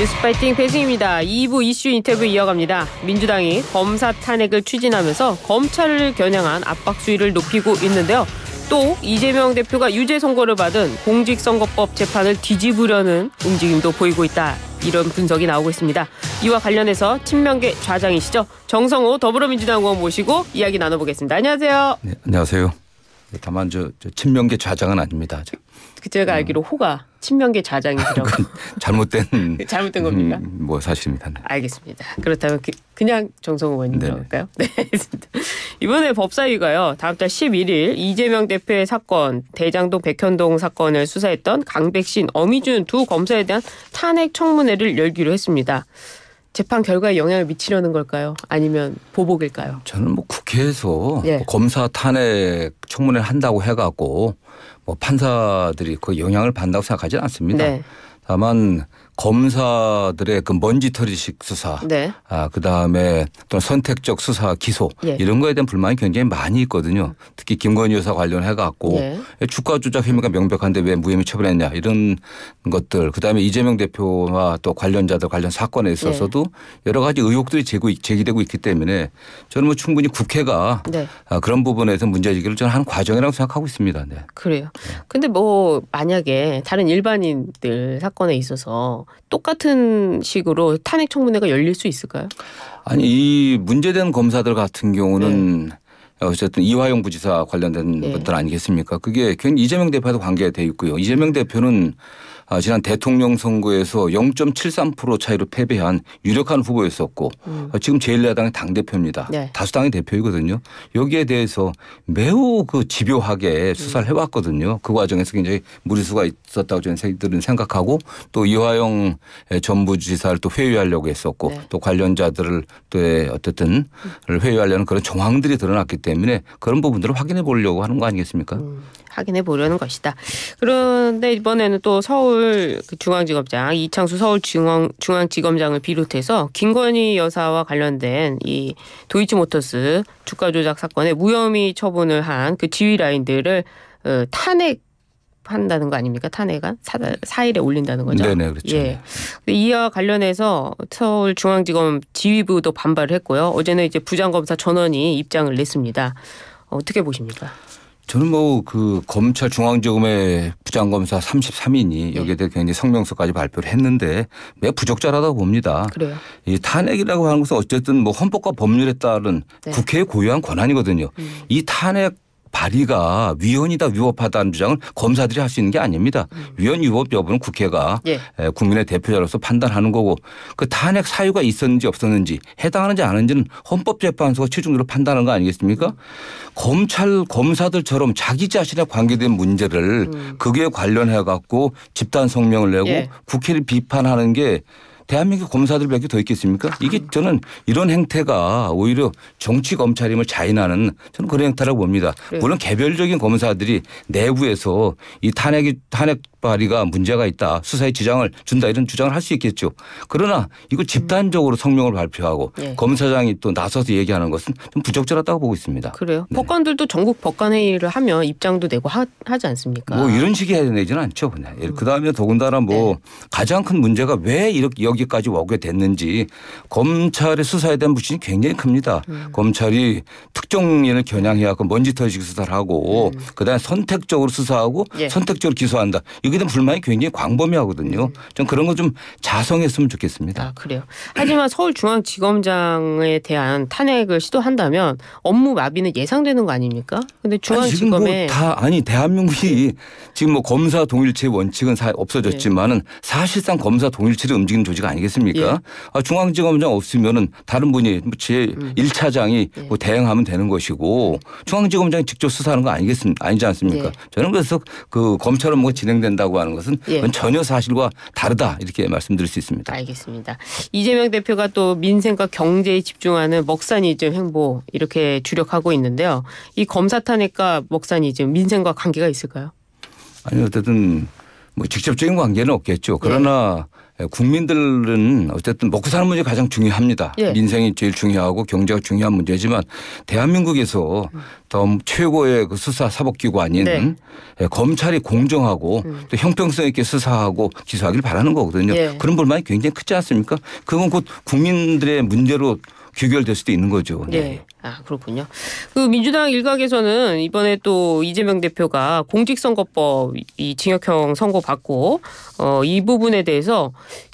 뉴스파이팅 배승입니다. 2부 이슈 인터뷰 이어갑니다. 민주당이 검사 탄핵을 추진하면서 검찰을 겨냥한 압박 수위를 높이고 있는데요. 또 이재명 대표가 유죄 선고를 받은 공직선거법 재판을 뒤집으려는 움직임도 보이고 있다. 이런 분석이 나오고 있습니다. 이와 관련해서 친명계 좌장이시죠. 정성호 더불어민주당 의원 모시고 이야기 나눠보겠습니다. 안녕하세요. 네, 안녕하세요. 다만 저, 저 친명계 좌장은 아닙니다. 그 제가 음. 알기로 호가 친명계 좌장이라고 잘못된 잘못된 겁니까? 음, 뭐 사실입니다. 네. 알겠습니다. 그렇다면 그, 냥 정성호 의원님 들어볼까요? 네. 이번에 법사위가요. 다음 달 11일 이재명 대표의 사건, 대장동 백현동 사건을 수사했던 강백신, 어미준 두 검사에 대한 탄핵 청문회를 열기로 했습니다. 재판 결과에 영향을 미치려는 걸까요? 아니면 보복일까요? 저는 뭐 국회에서 예. 뭐 검사 탄핵 청문회 한다고 해갖고 뭐 판사들이 그 영향을 받는다고 생각하지는 않습니다. 네. 다만 검사들의 그 먼지털이식 수사, 네. 아 그다음에 또 선택적 수사 기소 예. 이런 거에 대한 불만이 굉장히 많이 있거든요. 특히 김건희 여사 관련해 갖고 네. 예. 주가 조작 혐의가 명백한데 왜 무혐의 처분했냐 이런 것들, 그다음에 이재명 대표와 또 관련자들 관련 사건에 있어서도 예. 여러 가지 의혹들이 제기, 제기되고 있기 때문에 저는 뭐 충분히 국회가 네. 아, 그런 부분에서 문제제기를 저는 한 과정이라고 생각하고 있습니다. 네. 그래요. 근데 뭐 만약에 다른 일반인들 사건에 있어서 똑같은 식으로 탄핵 청문회가 열릴 수 있을까요? 아니 이 문제된 검사들 같은 경우는 네. 어쨌든 이화영 부지사 관련된 네. 분들 아니겠습니까? 그게 이재명 대표도 관계돼 있고요. 이재명 대표는 아, 지난 대통령 선거에서 0.73% 차이로 패배한 유력한 후보였었고 음. 아, 지금 제1야당의 당대표입니다. 네. 다수당의 대표이거든요. 여기에 대해서 매우 그 집요하게 음. 수사를 해왔거든요. 그 과정에서 굉장히 무리수가 있었다고 저희들은 생각하고 또 이화영 전부지사를 또 회유하려고 했었고 네. 또 관련자들을 또 어쨌든 음. 회유하려는 그런 정황들이 드러났기 때문에 그런 부분들을 확인해 보려고 하는 거 아니겠습니까? 음, 확인해 보려는 것이다. 그런데 이번에는 또 서울 서울 그 중앙지검장 이창수 서울중앙지검장을 비롯해서 김건희 여사와 관련된 이 도이치모터스 주가 조작 사건에 무혐의 처분을 한 그 지휘 라인들을 어, 탄핵 한다는 거 아닙니까? 탄핵안 사일에 올린다는 거죠. 네네 그렇죠. 예. 이와 관련해서 서울중앙지검 지휘부도 반발을 했고요. 어제는 이제 부장검사 전원이 입장을 냈습니다. 어떻게 보십니까? 저는 뭐 그 검찰 중앙지검의 부장검사 33인이 여기에 대해 굉장히 성명서까지 발표를 했는데 매우 부적절하다고 봅니다. 그래요. 이 탄핵이라고 하는 것은 어쨌든 뭐 헌법과 법률에 따른 네. 국회의 고유한 권한이거든요. 음. 이 탄핵 발의가 위헌이다 위법하다는 주장을 검사들이 할 수 있는 게 아닙니다. 음. 위헌 위법 여부는 국회가 예. 국민의 대표자로서 판단하는 거고 그 탄핵 사유가 있었는지 없었는지 해당하는지 아닌지는 헌법재판소가 최종적으로 판단하는 거 아니겠습니까? 음. 검찰 검사들처럼 자기 자신에 관계된 문제를 음. 그게 관련해 갖고 집단 성명을 내고 예. 국회를 비판하는 게 대한민국 검사들 몇개더 있겠습니까? 이게 저는 이런 행태가 오히려 정치 검찰임을 자인하는 저는 그런 행태라고 봅니다. 그래요. 물론 개별적인 검사들이 내부에서 이 탄핵이 탄핵 발의가 문제가 있다 수사에 지장을 준다 이런 주장을 할 수 있겠죠. 그러나 이거 집단적으로 성명을 발표하고 예. 검사장이 또 나서서 얘기하는 것은 좀 부적절하다고 보고 있습니다. 그래요. 네. 법관들도 전국 법관 회의를 하면 입장도 내고 하, 지 않습니까? 뭐 이런 식이 해야 되지는 않죠. 그냥 예, 음. 그다음에 더군다나 뭐 네. 가장 큰 문제가 왜 이렇게 여기 여기까지 오게 됐는지 검찰의 수사에 대한 무신이 굉장히 큽니다. 음. 검찰이 특정인을 겨냥해갖고 먼지털식 수사를 하고 음. 그다음에 선택적으로 수사하고 예. 선택적으로 기소한다. 여기에 대한 불만이 굉장히 광범위하거든요. 음. 좀 그런 거 좀 자성했으면 좋겠습니다. 아, 그래요. 하지만 서울중앙지검장에 대한 탄핵을 시도한다면 업무 마비는 예상되는 거 아닙니까? 근데 뭐 중앙지검에 아니, 뭐다 아니 대한민국이 네. 지금 뭐 검사 동일체 원칙은 없어졌지만은 네. 사실상 검사 동일체를 움직이는 조직 아니겠습니까? 예. 아, 중앙지검장 없으면은 다른 분이 뭐 제 음. 1차장이 예. 뭐 대행하면 되는 것이고 중앙지검장이 직접 수사하는 거 아니겠습 아니지 않습니까? 예. 저는 그래서 그 검찰은 뭐 진행된다고 하는 것은 예. 전혀 사실과 다르다 이렇게 말씀드릴 수 있습니다. 알겠습니다. 이재명 대표가 또 민생과 경제에 집중하는 먹산이즘 행보 이렇게 주력하고 있는데요. 이 검사 탄핵과 먹산이즘 민생과 관계가 있을까요? 아니 어쨌든 뭐 직접적인 관계는 없겠죠. 그러나 예. 예, 국민들은 어쨌든 먹고 사는 문제 가장 가 중요합니다. 예. 민생이 제일 중요하고 경제가 중요한 문제지만 대한민국에서 더 최고의 그 수사 사법기관인 네. 예, 검찰이 공정하고 음. 또 형평성 있게 수사하고 기소하기를 바라는 거거든요. 예. 그런 불만이 굉장히 크지 않습니까? 그건 곧 국민들의 문제로 귀결될 수도 있는 거죠. 네. 예. 아, 그렇군요. 그 민주당 일각에서는 이번에 또 이재명 대표가 공직선거법 이 징역형 선고받고 어, 이 부분에 대해서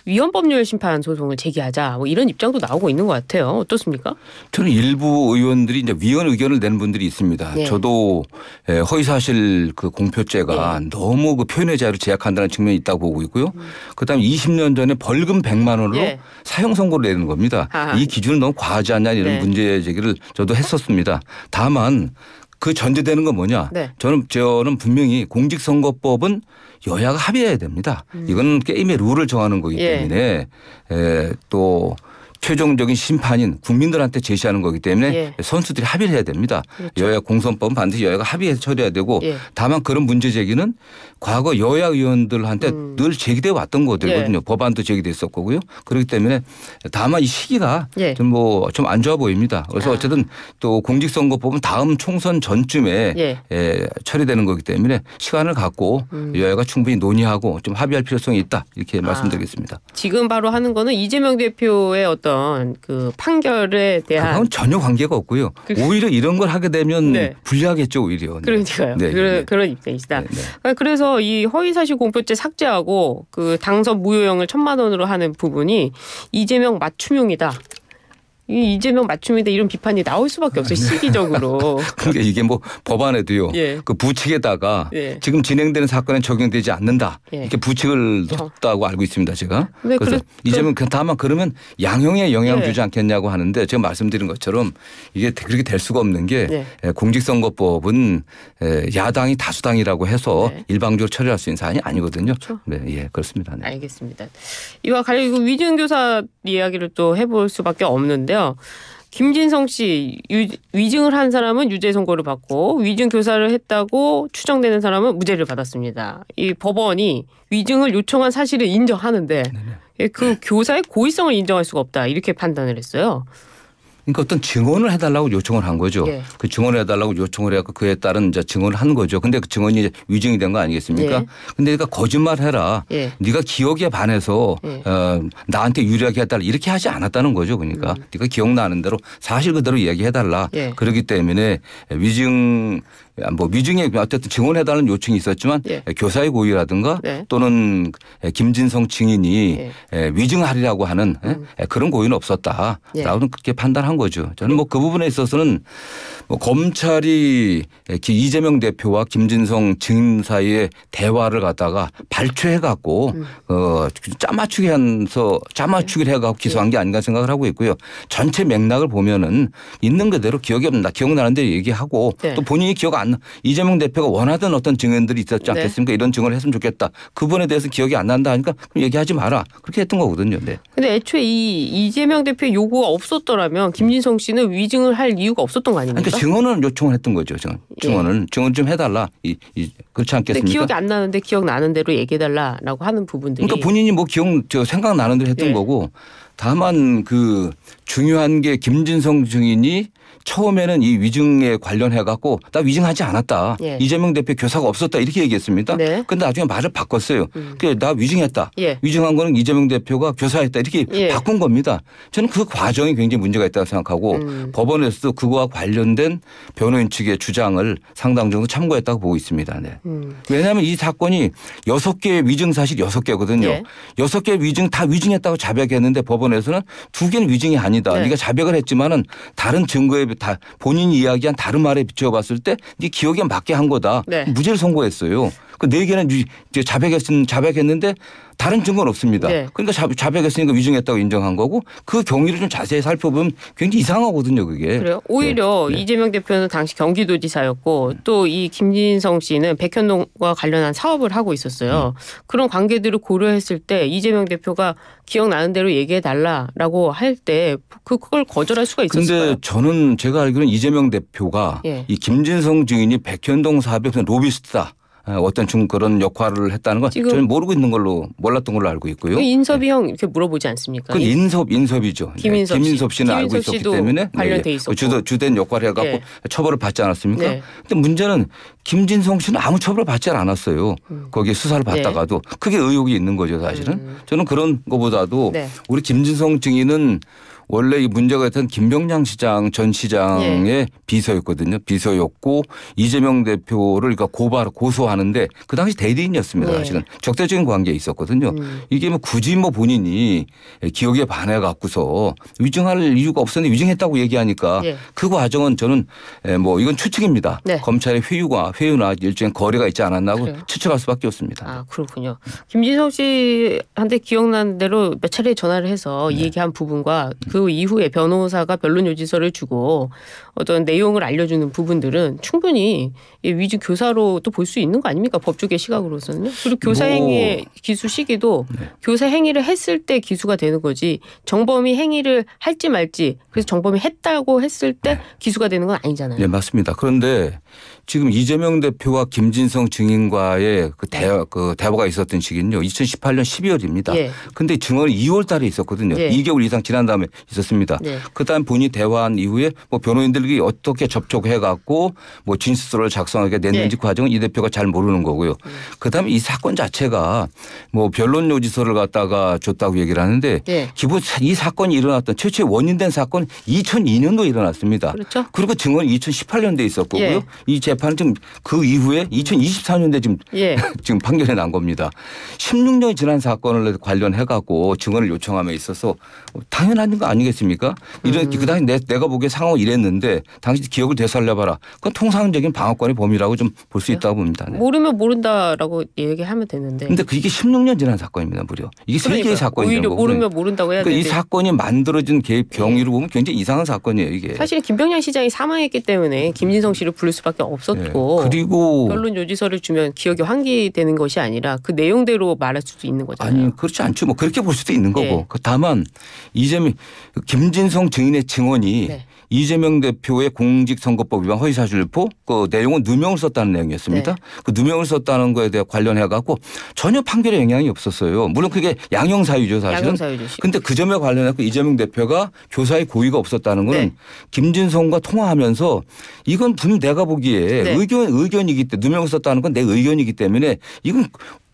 위헌법률 심판 소송을 제기하자 뭐 이런 입장도 나오고 있는 것 같아요. 어떻습니까? 저는 일부 의원들이 이제 위헌 의견을 낸 분들이 있습니다. 네. 저도 예, 허위사실 그 공표죄가 네. 너무 그 표현의 자유를 제약한다는 측면이 있다고 보고 있고요. 음. 그다음 에 20년 전에 벌금 100만 원으로 네. 사형 선고를 내는 겁니다. 아하. 이기준을 너무 과하지 않냐 이런 네. 문제 제기를 저도 했었습니다. 다만 그 전제되는 건 뭐냐? 네. 저는 저는 분명히 공직선거법은 여야가 합의해야 됩니다. 음. 이건 게임의 룰을 정하는 거기 예. 때문에 예. 에, 또 최종적인 심판인 국민들한테 제시하는 거기 때문에 예. 선수들이 합의를 해야 됩니다. 그렇죠. 여야 공선법은 반드시 여야가 합의해서 처리해야 되고 예. 다만 그런 문제 제기는 과거 여야 의원들한테 음. 늘 제기돼 왔던 거거든요 예. 법안도 제기됐었고요. 그렇기 때문에 다만 이 시기가 예. 좀뭐 좀 안 좋아 보입니다. 그래서 아. 어쨌든 또 공직선거법은 다음 총선 전쯤에 예. 예, 처리되는 거기 때문에 시간을 갖고 음. 여야가 충분히 논의하고 좀 합의할 필요성이 있다 이렇게 아. 말씀드리겠습니다. 지금 바로 하는 거는 이재명 대표의 어떤 어떤 그 판결에 대한 그건 전혀 관계가 없고요. 그 그 오히려 이런 걸 하게 되면 네. 불리하겠죠 오히려. 네. 그러니까요. 네, 그러, 네, 네. 그런 입장이시다. 네, 아, 그래서 이 허위사실 공표죄 삭제하고 그 당선 무효형을 천만 원으로 하는 부분이 이재명 맞춤형이다. 이재명 맞춤이다 이런 비판이 나올 수밖에 없어요 시기적으로. 그러니까 이게 뭐 법안에도요. 예. 그 부칙에다가 예. 지금 진행되는 사건에 적용되지 않는다 예. 이렇게 부칙을 넣었다고 그렇죠. 알고 있습니다 제가. 네, 그래서 그렇, 이재명 그럼. 다만 그러면 양형에 영향 을 예. 주지 않겠냐고 하는데 제가 말씀드린 것처럼 이게 그렇게 될 수가 없는 게 네. 예, 공직선거법은 예, 야당이 다수당이라고 해서 네. 일방적으로 처리할 수 있는 사안이 아니거든요. 그렇죠. 네, 예, 그렇습니다. 네. 알겠습니다. 이와 관련 이거 위증 교사 이야기를 또 해볼 수밖에 없는데. 있는데요. 김진성 씨 유, 위증을 한 사람은 유죄 선고를 받고 위증 교사를 했다고 추정되는 사람은 무죄를 받았습니다. 이 법원이 위증을 요청한 사실을 인정하는데 네, 네. 예, 그 네. 교사의 고의성을 인정할 수가 없다 이렇게 판단을 했어요. 그러니까 어떤 증언을 해달라고 요청을 한 거죠. 예. 그 증언을 해달라고 요청을 해갖고 그에 따른 이제 증언을 한 거죠. 근데 그 증언이 이제 위증이 된 거 아니겠습니까? 그런데 예. 그러니까 거짓말 해라. 예. 네가 기억에 반해서 예. 어, 나한테 유리하게 해달라 이렇게 하지 않았다는 거죠. 그러니까 음. 네가 기억나는 대로 사실 그대로 얘기해달라. 예. 그러기 때문에 위증 아, 뭐 미증에 어쨌든 증언해달라는 요청이 있었지만 예. 예 교사의 고의라든가 네. 또는 예, 김진성 증인이 예. 예 위증하리라고 하는 음. 그런 고의는 없었다라고 예. 그렇게 판단한 거죠. 저는 뭐 그 부분에 있어서는 뭐 검찰이 이재명 대표와 김진성 증인 사이에 대화를 갖다가 발췌해 갖고 음. 어, 짜맞추게 해서 짜맞추기를 해 갖고 기소한 게 아닌가 생각을 하고 있고요. 전체 맥락을 보면은 있는 그대로 기억이 없다. 기억나는 대로 얘기하고 네. 또 본인이 기억 안안 이재명 대표가 원하던 어떤 증언들이 있었지 네. 않겠습니까? 네. 이런 증언을 했으면 좋겠다. 그분에 대해서 기억이 안 난다 하니까 그럼 얘기하지 마라. 그렇게 했던 거거든요. 네. 근데 애초에 이 이재명 대표의 요구가 없었더라면 김진성 씨는 위증을 할 이유가 없었던 거 아닙니까? 그러니까 증언은 요청을 했던 거죠. 증언. 예. 증언은 예. 증언 좀 해달라. 이, 이, 그렇지 않겠습니까? 기억이 안 나는데 기억 나는 대로 얘기해달라라고 하는 부분들이. 그러니까 본인이 뭐 기억 저 생각 나는 대로 했던 예. 거고 다만 그 중요한 게 김진성 증인이 처음에는 이 위증에 관련해 갖고 나 위증하지 않았다. 예. 이재명 대표 교사가 없었다 이렇게 얘기했습니다. 네. 근데 나중에 말을 바꿨어요. 음. 그나 위증했다. 예. 위증한 거는 이재명 대표가 교사했다 이렇게 예. 바꾼 겁니다. 저는 그 과정이 굉장히 문제가 있다고 생각하고 음. 법원에서도 그거와 관련된 변호인 측의 주장을 상당 정도 참고했다고 보고 있습니다. 네. 음. 왜냐하면 이 사건이 여섯 개의 위증 사실 여섯 개거든요. 예. 여섯 개의 위증 다 위증했다고 자백했는데 법원에서는 두 개는 위증이 아니 아니다. 네. 네가 자백을 했지만은 다른 증거에 다 본인이 이야기한 다른 말에 비춰봤을 때 네 기억에 맞게 한 거다. 네. 무죄를 선고했어요. 그네 개는 자백했은 자백했는데 다른 증거는 없습니다. 네. 그러니까 자백했으니까 위증했다고 인정한 거고 그 경위를 좀 자세히 살펴보면 굉장히 이상하거든요, 그게. 그래요? 오히려 네. 네. 이재명 대표는 당시 경기도지사였고 네. 또이 김진성 씨는 백현동과 관련한 사업을 하고 있었어요. 네. 그런 관계들을 고려했을 때 이재명 대표가 기억나는 대로 얘기해 달라라고 할 때 그, 그걸 거절할 수가 있었을까요? 근데 저는 제가 알기로는 이재명 대표가 예. 이 김진성 증인이 백현동 사업의 로비스트다. 어, 어떤 중 그런 역할을 했다는 건 저는 모르고 있는 걸로 몰랐던 걸로 알고 있고요. 그 인섭이 네. 형 이렇게 물어보지 않습니까? 그 인섭 인섭이죠. 김인섭, 네. 김인섭 씨는 김인섭 알고 있었기 때문에 네, 관련돼 예. 있었고 주도 주된 역할을 해갖고 예. 처벌을 받지 않았습니까? 네. 근데 문제는 김진성 씨는 아무 처벌을 받지 않았어요. 음. 거기에 수사를 네. 받다가도 크게 의혹이 있는 거죠 사실은. 음. 저는 그런 거보다도 우리 김진성 증인은 원래 이 문제가 있던 김병량 시장 전 시장의 예. 비서였거든요. 비서였고 이재명 대표를 그러니까 고발 고소하는데 그 당시 대리인이었습니다. 예. 사실은 적대적인 관계에 있었거든요. 음. 이게 뭐 굳이 뭐 본인이 기억에 반해 갖고서 위증할 이유가 없었는데 위증했다고 얘기하니까 예. 그 과정은 저는 뭐 이건 추측입니다. 네. 검찰의 회유가 회유나 일종의 거래가 있지 않았나 고 추측할 수밖에 없습니다. 아 그렇군요. 김진석 씨한테 기억난 대로 몇 차례 전화를 해서 네. 얘기한 부분과 그그 이후에 변호사가 변론 요지서를 주고 어떤 내용을 알려주는 부분들은 충분히 위주 교사로 또 볼 수 있는 거 아닙니까 법조계 시각으로서는요. 그리고 교사 뭐, 행위의 기수 시기도 네. 교사 행위를 했을 때 기수가 되는 거지 정범이 행위를 할지 말지 그래서 정범이 했다고 했을 때 네. 기수가 되는 건 아니잖아요. 네 맞습니다. 그런데 지금 이재명 대표와 김진성 증인과의 그 대화, 그 대화가 있었던 시기는요. 2018년 12월입니다. 예. 근데 증언이 2월 달에 있었거든요. 예. 2개월 이상 지난 다음에 있었습니다. 예. 그다음 본인이 대화한 이후에 뭐 변호인들이 어떻게 접촉해 갖고 뭐 진술서를 작성하게 됐는지 예. 과정은 이 대표가 잘 모르는 거고요. 음. 그다음에 이 사건 자체가 뭐 변론 요지서를 갖다가 줬다고 얘기를 하는데 예. 기본 이 사건이 일어났던 최초의 원인된 사건 2002년도 일어났습니다. 그렇죠. 그리고 증언이 2018년도에 있었고요. 예. 이재 재판은 지금 그 이후에 2024년대 지금 예. 지금 판결이 난 겁니다. 16년이 지난 사건을 관련해 갖고 증언을 요청함에 있어서 당연한 거 아니겠습니까? 이런 음. 그 당시 내, 내가 보기에 상황은 이랬는데 당시 기억을 되살려봐라. 그건 통상적인 방어권의 범위라고 좀 볼 수 있다고 봅니다. 네. 모르면 모른다라고 얘기하면 되는데. 근데 그게 16년 지난 사건입니다. 무려. 이게 세 개의 사건이라는 거 모르면 모른다고 해야 그러니까 되는데. 이 사건이 만들어진 개입 경위로 예. 보면 굉장히 이상한 사건이에요. 이게. 사실 김병현 시장이 사망했기 때문에 김진성 씨를 부를 수밖에 없어요. 없었고 예. 그리고 결론 요지서를 주면 기억이 환기되는 것이 아니라 그 내용대로 말할 수도 있는 거잖아요. 아니 그렇지 않죠. 뭐 그렇게 볼 수도 있는 거고 네. 다만 이 점이 김진성 증인의 증언이 네. 이재명 대표의 공직선거법 위반 허위사실유포 그 내용은 누명을 썼다는 내용이었습니다. 네. 그 누명을 썼다는 거에 대해 관련해 갖고 전혀 판결에 영향이 없었어요. 물론 그게 양형사유죠 사실은. 양형 근데 그 점에 관련해갖고 이재명 대표가 교사의 고의가 없었다는 거는 네. 김진성과 통화하면서 이건 분명 내가 보기에 네. 의견 의견이기 때 누명을 썼다는 건 내 의견이기 때문에 이건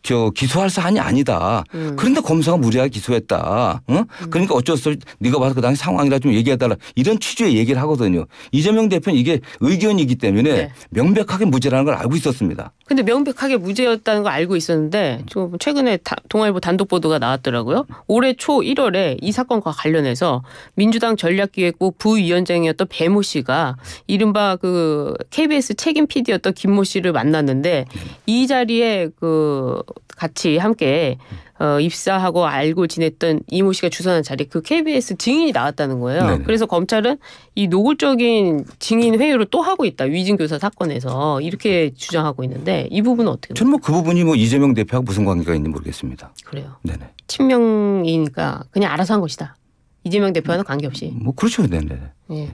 저 기소할 사안이 아니다. 음. 그런데 검사가 무리하게 기소했다. 응? 음. 그러니까 어쩔 수 없이 네가 봐서 그 당시 상황이라 좀 얘기해달라. 이런 취지의 얘기를 하거든요. 이재명 대표는 이게 의견이기 때문에 네. 명백하게 무죄라는 걸 알고 있었습니다. 근데 명백하게 무죄였다는 걸 알고 있었는데 좀 최근에 다, 동아일보 단독 보도가 나왔더라고요. 올해 초 1월에 이 사건과 관련해서 민주당 전략기획부 부위원장이었던 배모 씨가 이른바 그 KBS 책임 PD였던 김모 씨를 만났는데 네. 이 자리에 그 같이 함께 어, 입사하고 알고 지냈던 이모 씨가 주선한 자리 그 KBS 증인이 나왔다는 거예요. 네네. 그래서 검찰은 이 노골적인 증인 회유를 또 하고 있다 위증 교사 사건에서 이렇게 주장하고 있는데 이 부분은 어떻게? 저는 뭐그 부분이 뭐 이재명 대표하고 무슨 관계가 있는지 모르겠습니다. 그래요. 네네. 친명이니까 그냥 알아서 한 것이다. 이재명 대표와는 관계없이. 뭐 그렇죠, 네네. 네. 네네.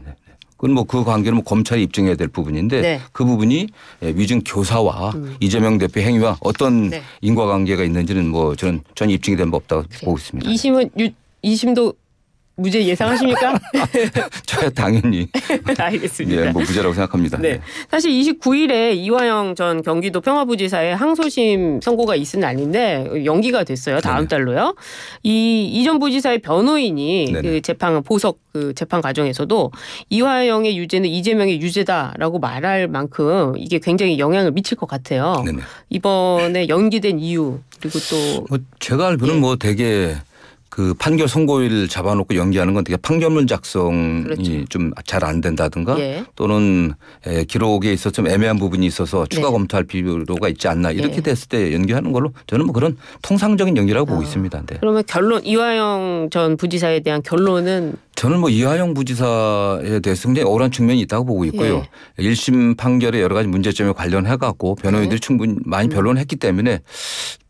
그건 뭐 그 관계는 뭐 검찰이 입증해야 될 부분인데 네. 그 부분이 예, 위증 교사와 음. 이재명 대표 행위와 어떤 네. 인과관계가 있는지는 뭐 저는 전 입증이 된 바 없다고 네. 보고 있습니다. 이심은 유, 이심도 무죄 예상하십니까? 저야 당연히. 알겠습니다. 예, 뭐 무죄라고 생각합니다. 네. 네. 사실 29일에 이화영 전 경기도 평화부지사의 항소심 선고가 있은 날인데 연기가 됐어요. 다음 네네. 달로요. 이 이전 부지사의 변호인이 그 재판 보석 그 재판 과정에서도 이화영의 유죄는 이재명의 유죄다라고 말할 만큼 이게 굉장히 영향을 미칠 것 같아요. 네네. 이번에 연기된 이유 그리고 또뭐 제가 알기로는 예. 뭐 되게 그 판결 선고일 잡아놓고 연기하는 건 되게 판결문 작성이 그렇죠. 좀잘 안 된다든가 예. 또는 에, 기록에 있어서 좀 애매한 부분이 있어서 추가 네. 검토할 필요가 있지 않나 이렇게 예. 됐을 때 연기하는 걸로 저는 뭐 그런 통상적인 연기라고 아. 보고 있습니다. 네. 그러면 결론 이화영 전 부지사에 대한 결론은 저는 뭐 이화영 부지사에 대해서 굉장히 억울한 측면이 있다고 보고 있고요. 예. 1심 판결의 여러 가지 문제점에 관련해 갖고 변호인들이 네. 충분히 많이 음. 변론했기 때문에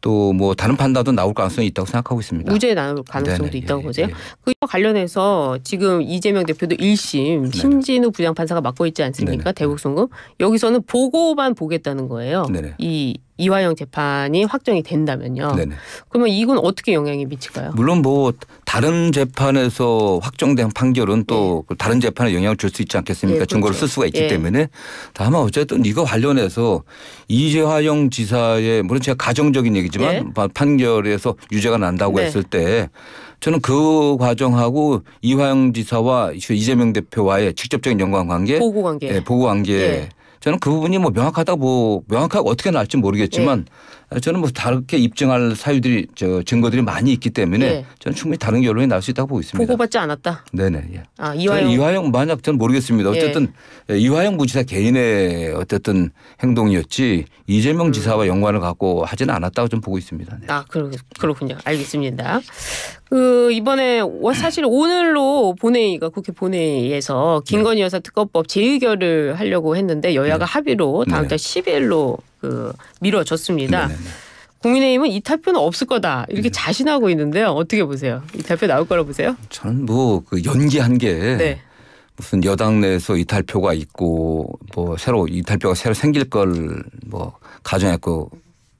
또 뭐 다른 판단도 나올 가능성이 있다고 생각하고 있습니다. 무죄 나올 가능성도 네네. 있다고 예, 보세요. 예. 예. 그와 관련해서 지금 이재명 대표도 1심 심진우 부장판사가 맡고 있지 않습니까? 대북 송금. 여기서는 보고만 보겠다는 거예요. 네네. 이 이화영 재판이 확정이 된다면요. 네네. 그러면 이건 어떻게 영향이 미칠까요? 물론 뭐 다른 재판에서 확정된 판결은 또 네. 그 다른 재판에 영향을 줄 수 있지 않겠습니까? 네, 그렇죠. 증거를 쓸 수가 있기 네. 때문에 다만 어쨌든 이거 관련해서 이재화영 지사의 물론 제가 가정적인 얘기지만 예. 판결에서 유죄가 난다고 네. 했을 때 저는 그 과정하고 이화영 지사와 이재명 대표와의 직접적인 연관 관계, 보고 관계, 예, 보고 관계 저는 그 부분이 뭐 명확하다고 뭐 명확하게 어떻게 나올지 모르겠지만 예. 저는 뭐 다르게 입증할 사유들이 저 증거들이 많이 있기 때문에 예. 저는 충분히 다른 결론이 나올 수 있다고 보고 있습니다. 보고받지 않았다. 네네. 예. 아 이화영. 이화영 만약 저는 모르겠습니다. 예. 어쨌든 예, 이화영 부지사 개인의 어쨌든 행동이었지 이재명 음. 지사와 연관을 갖고 하지는 않았다고 좀 보고 있습니다. 네. 아 그러, 그렇군요. 알겠습니다. 그 이번에 사실 오늘로 본회의가 국회 본회의에서 김건희 여사 특검법 재의결을 하려고 했는데 여. 여야가 네. 합의로 다음 네. 달 10일로 그 미뤄졌습니다. 네, 국민의힘은 이 탈표는 없을 거다 이렇게 네. 자신하고 있는데요. 어떻게 보세요? 이 탈표 나올 거라 보세요? 저는 뭐그 연기한 게 네. 무슨 여당 내에서 이탈표가 있고 뭐 새로 이탈표가 새로 생길 걸 뭐 가정했고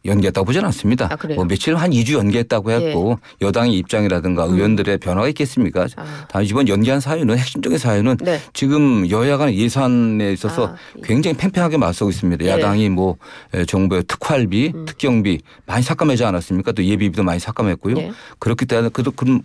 연기했다고 보진 않습니다. 아, 뭐 며칠 한 2주 연기했다고 했고 예. 여당의 입장이라든가 음. 의원들의 변화가 있겠습니까? 아. 다만 이번 연기한 사유는 핵심적인 사유는 네. 지금 여야 간 예산에 있어서 아. 예. 굉장히 팽팽하게 맞서고 있습니다. 예. 야당이 뭐 정부의 특활비, 음. 특경비 많이 삭감하지 않았습니까? 또 예비비도 많이 삭감했고요. 예. 그렇기 때문에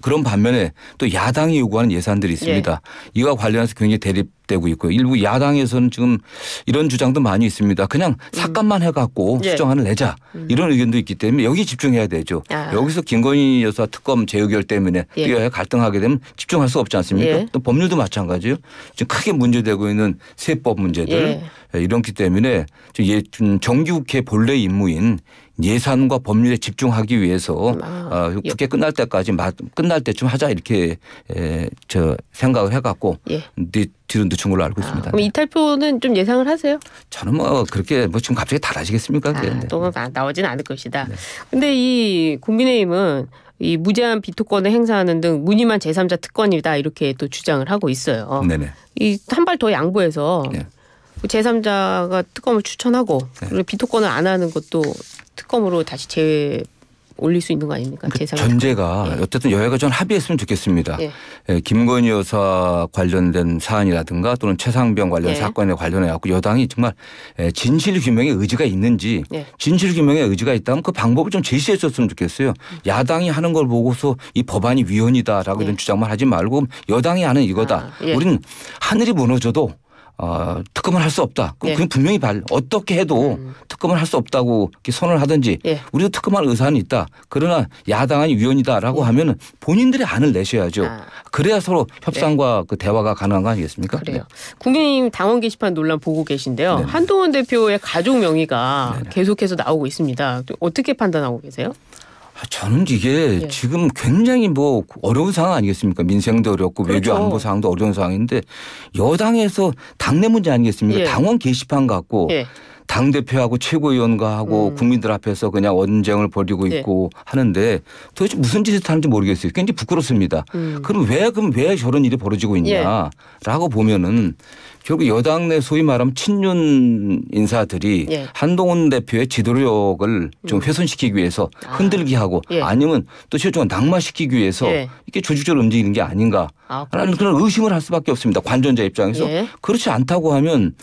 그런 반면에 또 야당이 요구하는 예산들이 있습니다. 예. 이와 관련해서 굉장히 대립 되고 있고요. 일부 야당에서는 지금 이런 주장도 많이 있습니다. 그냥 음. 삭감만 음. 해갖고 예. 수정안을 내자 음. 이런 의견도 있기 때문에 여기 집중해야 되죠. 아. 여기서 김건희 여사 특검 재의결 때문에 예. 뛰어 갈등하게 되면 집중할 수 없지 않습니까? 예. 또 법률도 마찬가지요. 지금 크게 문제되고 있는 세법 문제들 예. 예, 이런기 때문에 지금 예, 정규국회 본래 임무인 예산과 법률에 집중하기 위해서 아, 어, 예. 국회 예. 끝날 때까지 마, 끝날 때쯤 하자 이렇게 에, 저 생각을 해갖고 예. 네, 뒤로 늦춘 걸로 알고 아, 있습니다. 그럼 이탈표는 좀 예상을 하세요? 저는 뭐 그렇게 뭐 지금 갑자기 달라지겠습니까? 아, 네. 너 나오진 않을 것이다. 네. 근데 이 국민의힘은 이 무제한 비토권을 행사하는 등 무늬만 제3자 특권이다 이렇게 또 주장을 하고 있어요. 네네. 이한발 더 양보해서 네. 제3자가 특검을 추천하고 네. 그리고 비토권을 안 하는 것도 특검으로 다시 재 올릴 수 있는 거 아닙니까? 그 전제가 예. 어쨌든 여야가 전 합의했으면 좋겠습니다. 예. 예, 김건희 여사 관련된 사안이라든가 또는 최상병 관련 예. 사건에 관련해 갖고 여당이 정말 예, 진실 규명의 의지가 있는지 예. 진실 규명의 의지가 있다면 그 방법을 좀 제시했었으면 좋겠어요. 음. 야당이 하는 걸 보고서 이 법안이 위헌이다라고 예. 이런 주장만 하지 말고 여당이 하는 이거다. 아, 우리는 하늘이 무너져도 어, 특검을 할 수 없다. 그럼 예. 그냥 분명히 발 어떻게 해도 음. 특검을 할 수 없다고 이렇게 선언을 하든지 예. 우리도 특검할 의사는 있다. 그러나 야당은 위헌이다라고 예. 음. 하면은 본인들이 안을 내셔야죠. 아. 그래야 서로 협상과 네. 그 대화가 가능한 거 아니겠습니까? 그래요. 네. 국민의힘 당원 게시판 논란 보고 계신데요. 네네. 한동훈 대표의 가족 명의가 네네. 계속해서 나오고 있습니다. 어떻게 판단하고 계세요? 아, 저는 이게 예. 지금 굉장히 뭐 어려운 상황 아니겠습니까? 민생도 어렵고 그렇죠. 외교 안보 상황도 어려운 상황인데 여당에서 당내 문제 아니겠습니까? 예. 당원 게시판 갖고 예. 당 대표하고 최고위원과 하고 음. 국민들 앞에서 그냥 언쟁을 벌이고 네. 있고 네. 하는데 도대체 무슨 짓을 하는지 모르겠어요. 굉장히 부끄럽습니다. 음. 그럼 왜 그럼 왜 저런 일이 벌어지고 있냐라고 예. 보면은 결국 여당 내 소위 말하면 친윤 인사들이 예. 한동훈 대표의 지도력을 좀 음. 훼손시키기 위해서 아. 흔들기 하고 아. 예. 아니면 또 실종 낙마시키기 위해서 예. 이렇게 조직적으로 움직이는 게 아닌가 아, 라는 그런 의심을 할 수밖에 없습니다. 관전자 입장에서 예. 그렇지 않다고 하면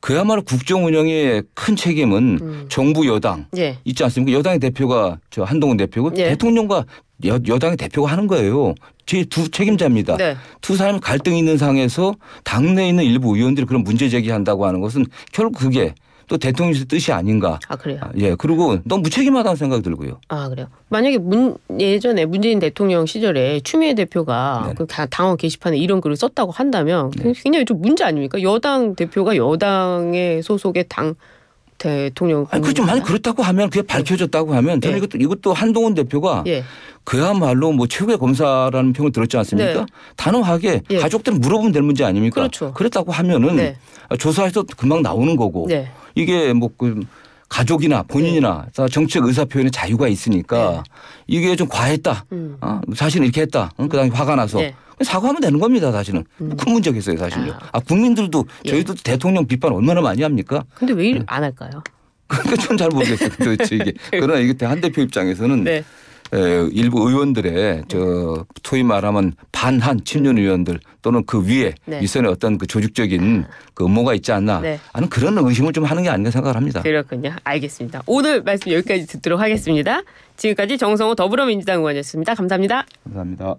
그야말로 국정 운영의 큰 책임은 음. 정부 여당 예. 있지 않습니까? 여당의 대표가 저 한동훈 대표고 예. 대통령과 여, 여당의 대표가 하는 거예요. 제 두 책임자입니다. 네. 두 사람이 갈등이 있는 상에서 황 당내에 있는 일부 의원들이 그런 문제 제기한다고 하는 것은 결국 그게 또대통령의 뜻이 아닌가. 아 그래요. 아, 예 그리고 너무 무책임하다는 생각이 들고요. 아 그래요. 만약에 문 예전에 문재인 대통령 시절에 추미애 대표가 네. 그 당원 게시판에 이런 글을 썼다고 한다면 네. 굉장히 좀 문제 아닙니까? 여당 대표가 여당의 소속의 당 대통령. 아니 그좀 아니, 그렇다고 하면 그게 밝혀졌다고 하면 저는 예. 이것도 이것도 한동훈 대표가 예. 그야말로 뭐 최고의 검사라는 평을 들었지 않습니까? 네. 단호하게 예. 가족들 물어보면 될 문제 아닙니까? 그렇죠. 그랬다고 하면은 네. 조사해서 금방 나오는 거고 네. 이게 뭐 그 가족이나 본인이나 네. 정책 의사 표현의 자유가 있으니까 네. 이게 좀 과했다. 음. 어? 사실 이렇게 했다. 응? 그다음에 화가 나서 네. 사과하면 되는 겁니다 사실은 음. 큰문제겠어요 사실요. 아. 아 국민들도 저희도 예. 대통령 비판 얼마나 많이 합니까? 근데 왜안 네. 할까요? 그러니까 전잘 모르겠어요 도대체 이게 네. 그러나 이게 한 대표 입장에서는. 네. 에, 일부 의원들의 저 소위 말하면 반한 친윤 의원들 또는 그 위에 네. 일선의 어떤 그 조직적인 아. 그 음모가 있지 않나 네. 하는 그런 의심을 좀 하는 게 아닌가 생각을 합니다. 그렇군요. 알겠습니다. 오늘 말씀 여기까지 듣도록 하겠습니다. 지금까지 정성호 더불어민주당 의원이었습니다. 감사합니다. 감사합니다.